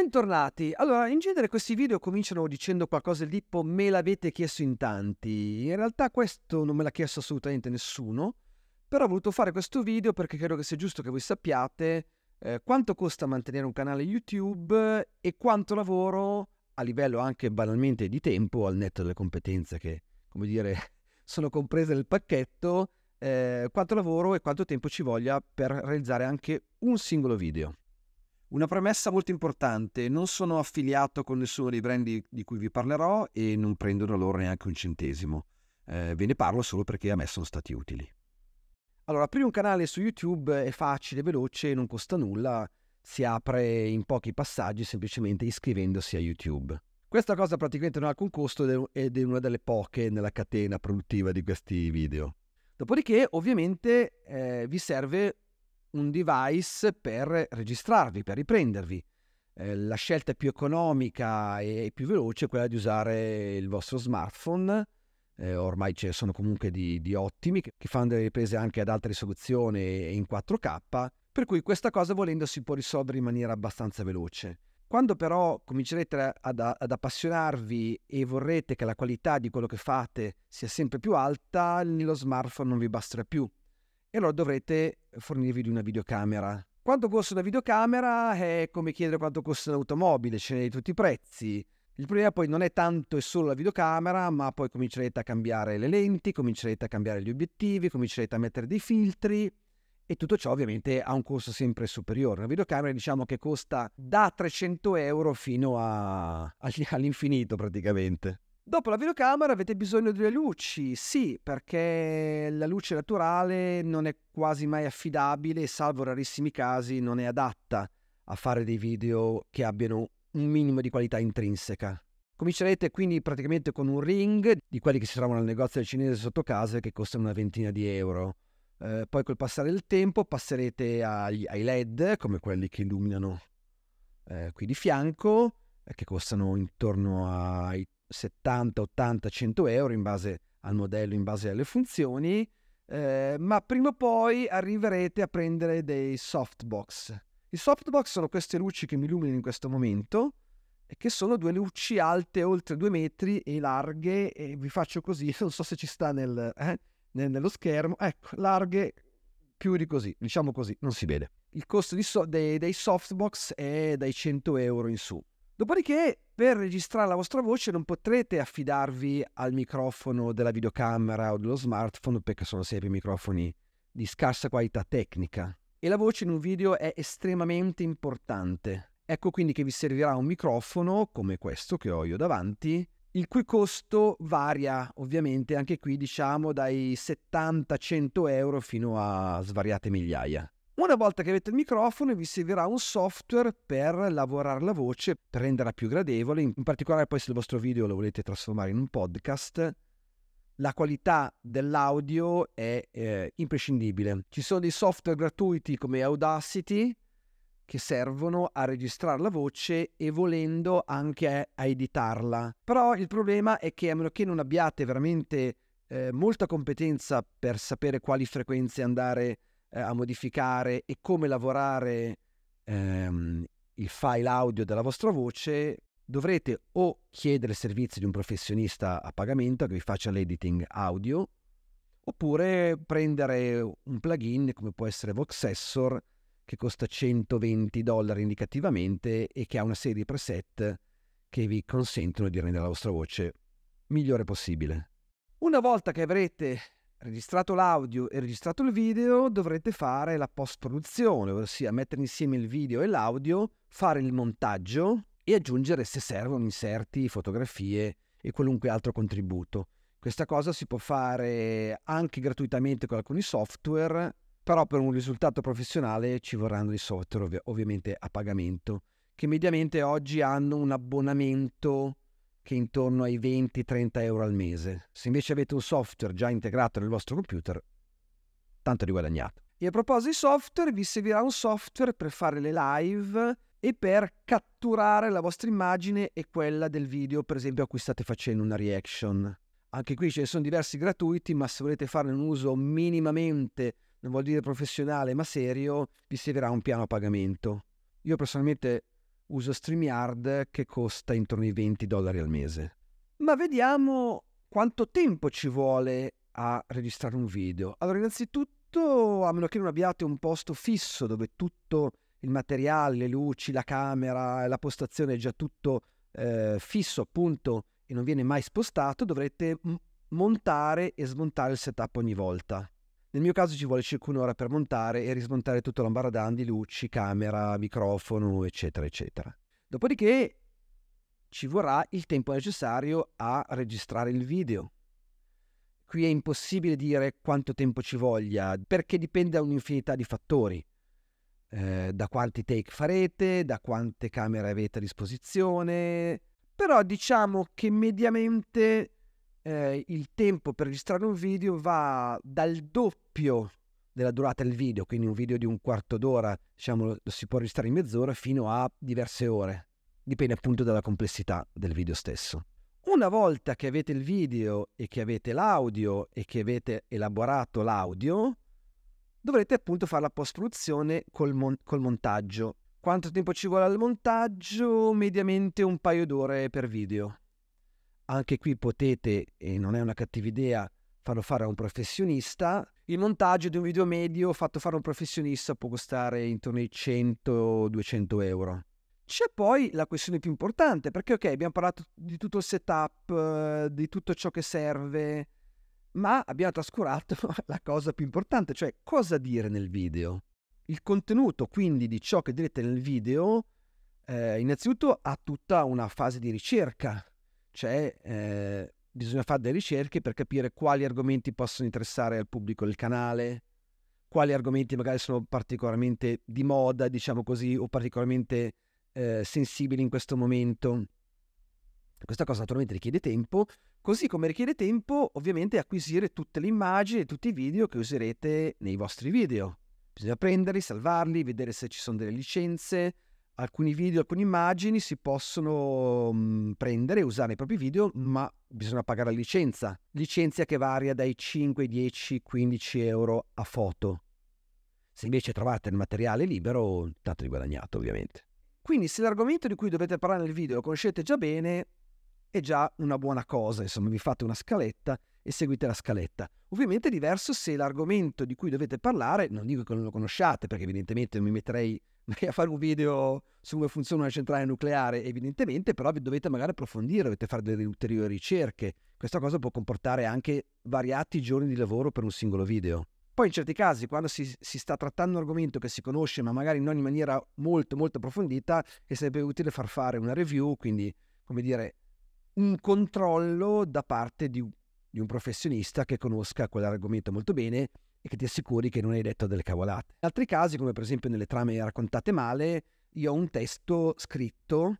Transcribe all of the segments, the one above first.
Bentornati. Allora, in genere questi video cominciano dicendo qualcosa del tipo me l'avete chiesto in tanti. In realtà questo non me l'ha chiesto assolutamente nessuno, però ho voluto fare questo video perché credo che sia giusto che voi sappiate eh, quanto costa mantenere un canale YouTube e quanto lavoro a livello anche banalmente di tempo, al netto delle competenze che, come dire, sono comprese nel pacchetto, eh, quanto lavoro e quanto tempo ci voglia per realizzare anche un singolo video. Una premessa molto importante, non sono affiliato con nessuno dei brand di, cui vi parlerò e non prendo da loro neanche un centesimo. Eh, ve ne parlo solo perché a me sono stati utili. Allora, aprire un canale su YouTube è facile, veloce, non costa nulla, si apre in pochi passaggi semplicemente iscrivendosi a YouTube. Questa cosa praticamente non ha alcun costo ed è una delle poche nella catena produttiva di questi video. Dopodiché, ovviamente, eh, vi serve un device per registrarvi, per riprendervi. Eh, la scelta più economica e più veloce è quella di usare il vostro smartphone. Eh, ormai ce ne sono comunque di, di ottimi che, che fanno delle riprese anche ad alta risoluzione e in 4K. Per cui questa cosa volendo si può risolvere in maniera abbastanza veloce. Quando però comincerete ad, ad, appassionarvi e vorrete che la qualità di quello che fate sia sempre più alta, lo smartphone non vi basterà più allora dovrete fornirvi di una videocamera. Quanto costa una videocamera è come chiedere quanto costa un'automobile, ce n'è di tutti i prezzi. Il problema poi non è tanto e solo la videocamera, ma poi comincerete a cambiare le lenti, comincerete a cambiare gli obiettivi, comincerete a mettere dei filtri e tutto ciò ovviamente ha un costo sempre superiore. Una videocamera diciamo che costa da 300 euro fino a... all'infinito praticamente. Dopo la videocamera avete bisogno delle luci, sì, perché la luce naturale non è quasi mai affidabile, salvo rarissimi casi, non è adatta a fare dei video che abbiano un minimo di qualità intrinseca. Comincerete quindi praticamente con un ring di quelli che si trovano al negozio del cinese sotto casa che costano una ventina di euro. Eh, poi col passare del tempo passerete agli, ai LED, come quelli che illuminano eh, qui di fianco, eh, che costano intorno ai 70, 80, 100 euro in base al modello, in base alle funzioni, eh, ma prima o poi arriverete a prendere dei softbox. I softbox sono queste luci che mi illuminano in questo momento e che sono due luci alte oltre due metri e larghe e vi faccio così, non so se ci sta nel, eh, nello schermo, ecco, larghe più di così, diciamo così, non si vede. Il costo so- dei, dei softbox è dai 100 euro in su. Dopodiché, per registrare la vostra voce non potrete affidarvi al microfono della videocamera o dello smartphone perché sono sempre microfoni di scarsa qualità tecnica. E la voce in un video è estremamente importante. Ecco quindi che vi servirà un microfono come questo che ho io davanti, il cui costo varia ovviamente anche qui diciamo dai 70-100 euro fino a svariate migliaia. Una volta che avete il microfono vi servirà un software per lavorare la voce, per renderla più gradevole, in particolare poi se il vostro video lo volete trasformare in un podcast, la qualità dell'audio è eh, imprescindibile. Ci sono dei software gratuiti come Audacity che servono a registrare la voce e volendo anche a editarla. Però il problema è che a meno che non abbiate veramente eh, molta competenza per sapere quali frequenze andare a eh, a modificare e come lavorare ehm, il file audio della vostra voce, dovrete o chiedere il servizio di un professionista a pagamento che vi faccia l'editing audio, oppure prendere un plugin come può essere Voxessor che costa 120 dollari indicativamente e che ha una serie di preset che vi consentono di rendere la vostra voce migliore possibile. Una volta che avrete registrato l'audio e registrato il video, dovrete fare la post-produzione, ossia mettere insieme il video e l'audio, fare il montaggio e aggiungere, se servono, inserti, fotografie e qualunque altro contributo. Questa cosa si può fare anche gratuitamente con alcuni software, però per un risultato professionale ci vorranno i software ovviamente a pagamento, che mediamente oggi hanno un abbonamento che intorno ai 20-30 euro al mese. Se invece avete un software già integrato nel vostro computer, tanto li guadagnate. E a proposito di software, vi servirà un software per fare le live e per catturare la vostra immagine e quella del video, per esempio, a cui state facendo una reaction. Anche qui ce ne sono diversi gratuiti, ma se volete farne un uso minimamente, non vuol dire professionale, ma serio, vi servirà un piano a pagamento. Io personalmente uso StreamYard che costa intorno ai 20 dollari al mese. Ma vediamo quanto tempo ci vuole a registrare un video. Allora, innanzitutto, a meno che non abbiate un posto fisso dove tutto il materiale, le luci, la camera, la postazione è già tutto eh, fisso, appunto, e non viene mai spostato, dovrete m- montare e smontare il setup ogni volta. Nel mio caso ci vuole circa un'ora per montare e rismontare tutto l'ambaradan di luci, camera, microfono, eccetera, eccetera. Dopodiché ci vorrà il tempo necessario a registrare il video. Qui è impossibile dire quanto tempo ci voglia, perché dipende da un'infinità di fattori. Eh, da quanti take farete, da quante camere avete a disposizione. Però diciamo che mediamente eh, il tempo per registrare un video va dal doppio della durata del video, quindi un video di un quarto d'ora, diciamo, lo si può registrare in mezz'ora fino a diverse ore, dipende appunto dalla complessità del video stesso. Una volta che avete il video e che avete l'audio e che avete elaborato l'audio, dovrete appunto fare la post-produzione col, mon- col montaggio. Quanto tempo ci vuole al montaggio? Mediamente un paio d'ore per video anche qui potete, e non è una cattiva idea, farlo fare a un professionista. Il montaggio di un video medio fatto fare a un professionista può costare intorno ai 100-200 euro. C'è poi la questione più importante, perché ok, abbiamo parlato di tutto il setup, eh, di tutto ciò che serve, ma abbiamo trascurato la cosa più importante, cioè cosa dire nel video. Il contenuto quindi di ciò che direte nel video, eh, innanzitutto ha tutta una fase di ricerca, c'è, eh, bisogna fare delle ricerche per capire quali argomenti possono interessare al pubblico del canale, quali argomenti magari sono particolarmente di moda, diciamo così, o particolarmente eh, sensibili in questo momento. Questa cosa naturalmente richiede tempo, così come richiede tempo ovviamente acquisire tutte le immagini e tutti i video che userete nei vostri video. Bisogna prenderli, salvarli, vedere se ci sono delle licenze, alcuni video, alcune immagini si possono mh, mm, prendere e usare nei propri video, ma bisogna pagare la licenza. Licenza che varia dai 5, 10, 15 euro a foto. Se invece trovate il materiale libero, tanto di guadagnato ovviamente. Quindi se l'argomento di cui dovete parlare nel video lo conoscete già bene, è già una buona cosa, insomma vi fate una scaletta e seguite la scaletta. Ovviamente è diverso se l'argomento di cui dovete parlare, non dico che non lo conosciate perché evidentemente non mi metterei magari a fare un video su come funziona una centrale nucleare, evidentemente, però dovete magari approfondire, dovete fare delle ulteriori ricerche. Questa cosa può comportare anche variati giorni di lavoro per un singolo video. Poi in certi casi, quando si, si sta trattando un argomento che si conosce, ma magari non in maniera molto, molto approfondita, è sempre utile far fare una review, quindi, come dire, un controllo da parte di, di un professionista che conosca quell'argomento molto bene e che ti assicuri che non hai detto delle cavolate. In altri casi, come per esempio nelle trame raccontate male, io ho un testo scritto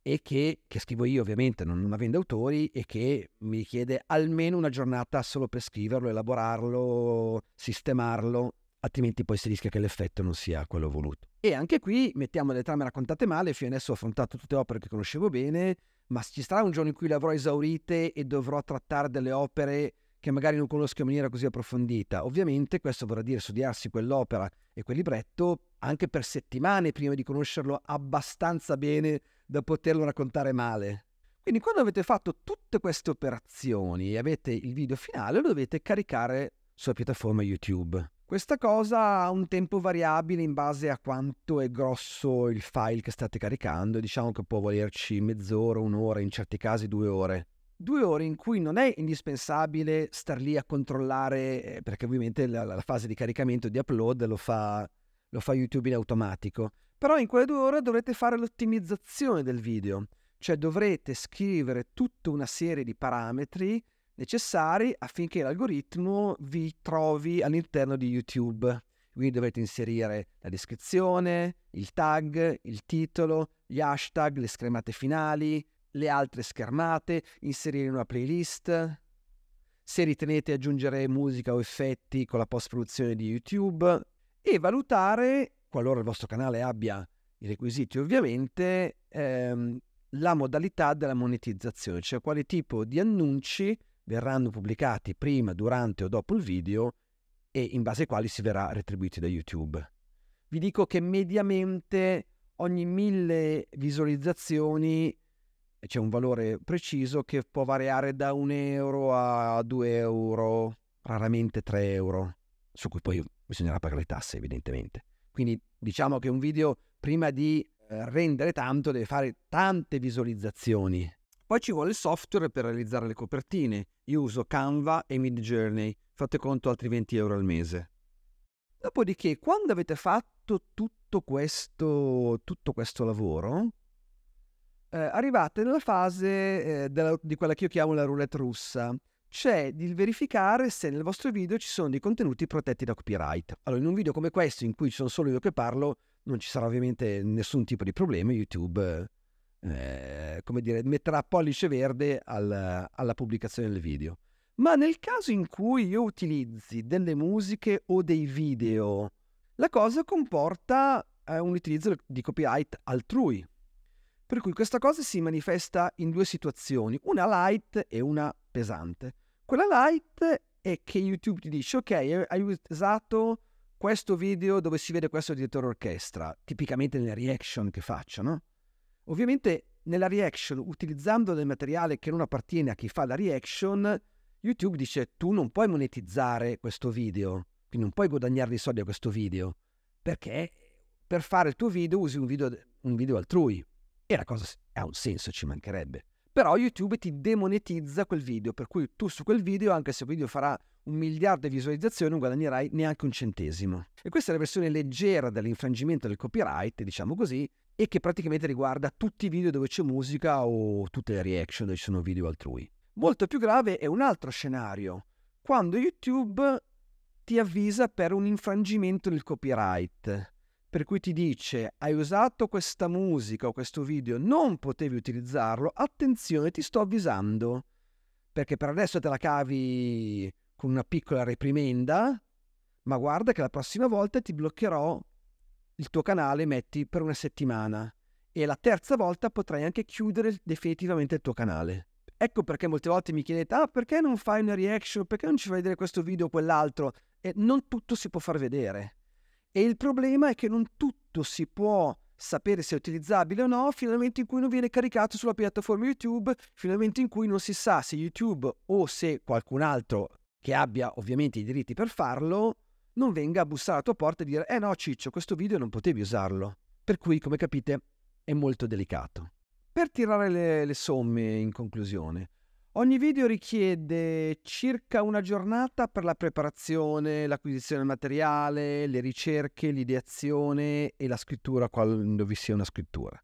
e che, che scrivo io ovviamente, non, non avendo autori, e che mi richiede almeno una giornata solo per scriverlo, elaborarlo, sistemarlo, altrimenti poi si rischia che l'effetto non sia quello voluto. E anche qui mettiamo le trame raccontate male, fino adesso ho affrontato tutte le opere che conoscevo bene, ma ci sarà un giorno in cui le avrò esaurite e dovrò trattare delle opere che magari non conosco in maniera così approfondita. Ovviamente questo vorrà dire studiarsi quell'opera e quel libretto anche per settimane prima di conoscerlo abbastanza bene da poterlo raccontare male. Quindi quando avete fatto tutte queste operazioni e avete il video finale lo dovete caricare sulla piattaforma YouTube. Questa cosa ha un tempo variabile in base a quanto è grosso il file che state caricando, diciamo che può volerci mezz'ora, un'ora, in certi casi due ore due ore in cui non è indispensabile star lì a controllare, eh, perché ovviamente la, la fase di caricamento e di upload lo fa, lo fa YouTube in automatico. Però in quelle due ore dovrete fare l'ottimizzazione del video, cioè dovrete scrivere tutta una serie di parametri necessari affinché l'algoritmo vi trovi all'interno di YouTube. Quindi dovete inserire la descrizione, il tag, il titolo, gli hashtag, le schermate finali, le altre schermate, inserire una playlist. Se ritenete aggiungere musica o effetti con la post-produzione di YouTube e valutare, qualora il vostro canale abbia i requisiti ovviamente, ehm, la modalità della monetizzazione, cioè quale tipo di annunci verranno pubblicati prima, durante o dopo il video e in base ai quali si verrà retribuiti da YouTube. Vi dico che mediamente ogni mille visualizzazioni c'è un valore preciso che può variare da 1 euro a 2 euro, raramente 3 euro, su cui poi bisognerà pagare le tasse evidentemente. Quindi diciamo che un video prima di eh, rendere tanto deve fare tante visualizzazioni. Poi ci vuole il software per realizzare le copertine. Io uso Canva e Midjourney, fate conto altri 20 euro al mese. Dopodiché, quando avete fatto tutto questo, tutto questo lavoro, eh, arrivate nella fase eh, della, di quella che io chiamo la roulette russa, cioè di verificare se nel vostro video ci sono dei contenuti protetti da copyright. Allora, in un video come questo, in cui ci sono solo io che parlo, non ci sarà ovviamente nessun tipo di problema. YouTube, eh, come dire, metterà pollice verde al, alla pubblicazione del video. Ma nel caso in cui io utilizzi delle musiche o dei video, la cosa comporta eh, un utilizzo di copyright altrui, per cui questa cosa si manifesta in due situazioni, una light e una pesante. Quella light è che YouTube ti dice, ok, hai usato questo video dove si vede questo direttore orchestra, tipicamente nelle reaction che faccio, no? Ovviamente nella reaction, utilizzando del materiale che non appartiene a chi fa la reaction, YouTube dice tu non puoi monetizzare questo video, quindi non puoi guadagnare dei soldi a questo video, perché per fare il tuo video usi un video, un video altrui, e la cosa ha un senso, ci mancherebbe. Però YouTube ti demonetizza quel video, per cui tu su quel video, anche se il video farà un miliardo di visualizzazioni, non guadagnerai neanche un centesimo. E questa è la versione leggera dell'infrangimento del copyright, diciamo così, e che praticamente riguarda tutti i video dove c'è musica o tutte le reaction dove ci sono video altrui. Molto più grave è un altro scenario, quando YouTube ti avvisa per un infrangimento del copyright per cui ti dice hai usato questa musica o questo video, non potevi utilizzarlo, attenzione ti sto avvisando, perché per adesso te la cavi con una piccola reprimenda, ma guarda che la prossima volta ti bloccherò il tuo canale, metti per una settimana e la terza volta potrai anche chiudere definitivamente il tuo canale. Ecco perché molte volte mi chiedete, ah perché non fai una reaction, perché non ci fai vedere questo video o quell'altro? E non tutto si può far vedere e il problema è che non tutto si può sapere se è utilizzabile o no fino al momento in cui non viene caricato sulla piattaforma YouTube, fino al momento in cui non si sa se YouTube o se qualcun altro che abbia ovviamente i diritti per farlo non venga a bussare alla tua porta e dire eh no Ciccio, questo video non potevi usarlo. Per cui, come capite, è molto delicato. Per tirare le, le somme in conclusione, Ogni video richiede circa una giornata per la preparazione, l'acquisizione del materiale, le ricerche, l'ideazione e la scrittura quando vi sia una scrittura.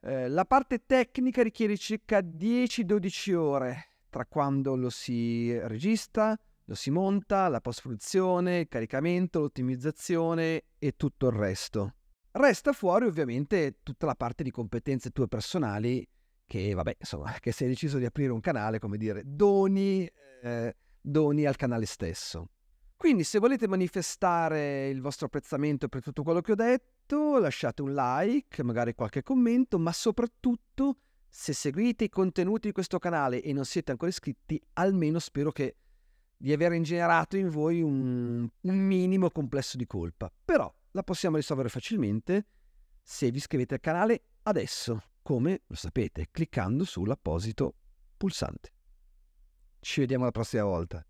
Eh, la parte tecnica richiede circa 10-12 ore tra quando lo si registra, lo si monta, la post-produzione, il caricamento, l'ottimizzazione e tutto il resto. Resta fuori ovviamente tutta la parte di competenze tue personali che vabbè, insomma, che si è deciso di aprire un canale, come dire, doni, eh, doni al canale stesso. Quindi se volete manifestare il vostro apprezzamento per tutto quello che ho detto, lasciate un like, magari qualche commento, ma soprattutto se seguite i contenuti di questo canale e non siete ancora iscritti, almeno spero che di aver ingenerato in voi un, un minimo complesso di colpa. Però la possiamo risolvere facilmente se vi iscrivete al canale adesso come lo sapete, cliccando sull'apposito pulsante. Ci vediamo la prossima volta.